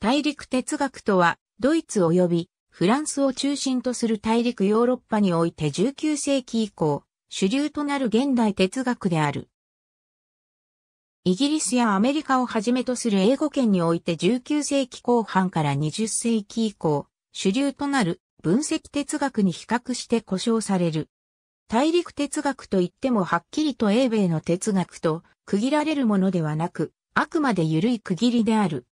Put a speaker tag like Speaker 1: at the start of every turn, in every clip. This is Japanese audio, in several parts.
Speaker 1: 大陸哲学とは、ドイツ及びフランスを中心とする大陸ヨーロッパにおいて19世紀以降、主流となる現代哲学である。イギリスやアメリカをはじめとする英語圏において19世紀後半から20世紀以降、主流となる分析哲学に比較して呼称される。大陸哲学といってもはっきりと英米の哲学と区切られるものではなく、あくまで緩い区切りである。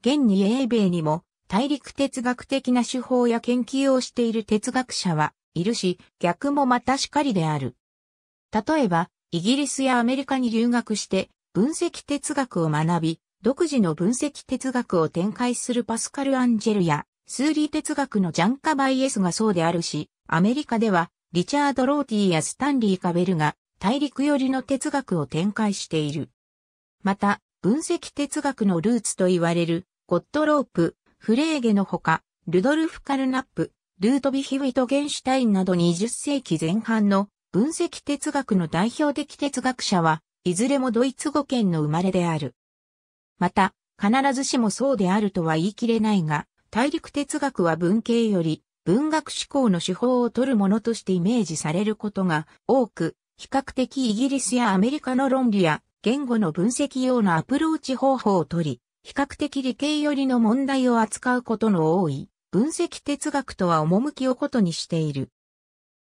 Speaker 1: 現に英米にも大陸哲学的な手法や研究をしている哲学者はいるし、逆もまたしかりである。例えば、イギリスやアメリカに留学して分析哲学を学び、独自の分析哲学を展開するパスカル・アンジェルや、数理哲学のジャンカ・バイエスがそうであるし、アメリカではリチャード・ローティーやスタンリー・カベルが大陸寄りの哲学を展開している。また、分析哲学のルーツと言われるゴットロープ、フレーゲのほか、ルドルフ・カルナップ、ルートビヒ・ウィトゲンシュタインなど20世紀前半の分析哲学の代表的哲学者は、いずれもドイツ語圏の生まれである。また、必ずしもそうであるとは言い切れないが、大陸哲学は文系より文学思考の手法を取るものとしてイメージされることが多く、比較的イギリスやアメリカの論理や言語の分析用のアプローチ方法を取り、比較的理系寄りの問題を扱うことの多い分析哲学とは趣をことにしている。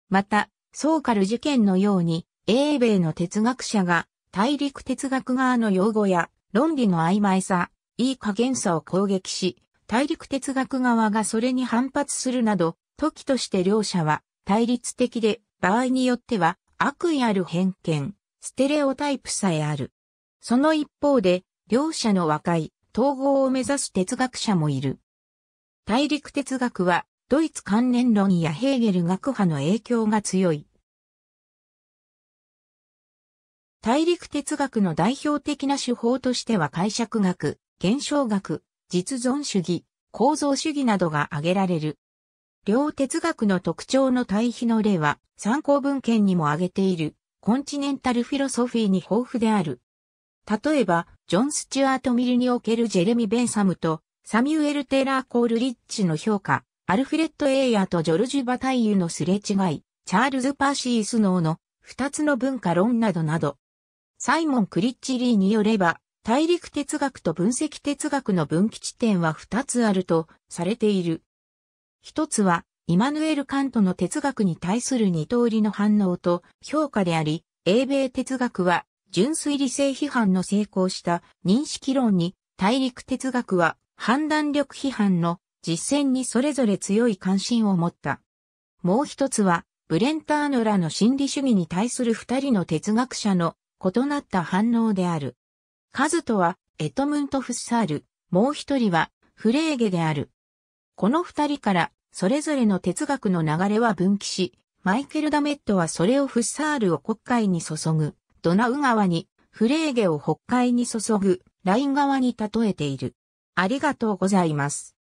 Speaker 1: また、ソーカル事件のように、英米の哲学者が大陸哲学側の用語や論理の曖昧さ、いい加減さを攻撃し、大陸哲学側がそれに反発するなど、時として両者は対立的で、場合によっては悪意ある偏見、ステレオタイプさえある。その一方で、両者の和解、統合を目指す哲学者もいる。大陸哲学は、ドイツ関連論やヘーゲル学派の影響が強い。大陸哲学の代表的な手法としては解釈学、現象学、実存主義、構造主義などが挙げられる。両哲学の特徴の対比の例は参考文献にも挙げているコンチネンタルフィロソフィーに豊富である例えば、ジョン・スチュアート・ミルにおけるジェレミ・ベンサムと、サミュエル・テイラー・コール・リッチの評価、アルフレッド・エイヤーとジョルジュ・バタイユのすれ違い、チャールズ・パーシー・スノーの二つの文化論などなど。サイモン・クリッチ・リーによれば、大陸哲学と分析哲学の分岐地点は二つあるとされている。一つは、イマヌエル・カントの哲学に対する二通りの反応と評価であり、英米哲学は純粋理性批判の成功した認識論に、大陸哲学は判断力批判の実践にそれぞれ強い関心を持った。もう一つは、ブレンターノらの心理主義に対する二人の哲学者の異なった反応である。カズトはエトムント・フッサール、もう一人はフレーゲである。この二人からそれぞれの哲学の流れは分岐し、マイケル・ダメットはそれをフッサールを国会に注ぐ。ドナウ川にフレーゲを北海に注ぐライン川に例えている。ありがとうございます。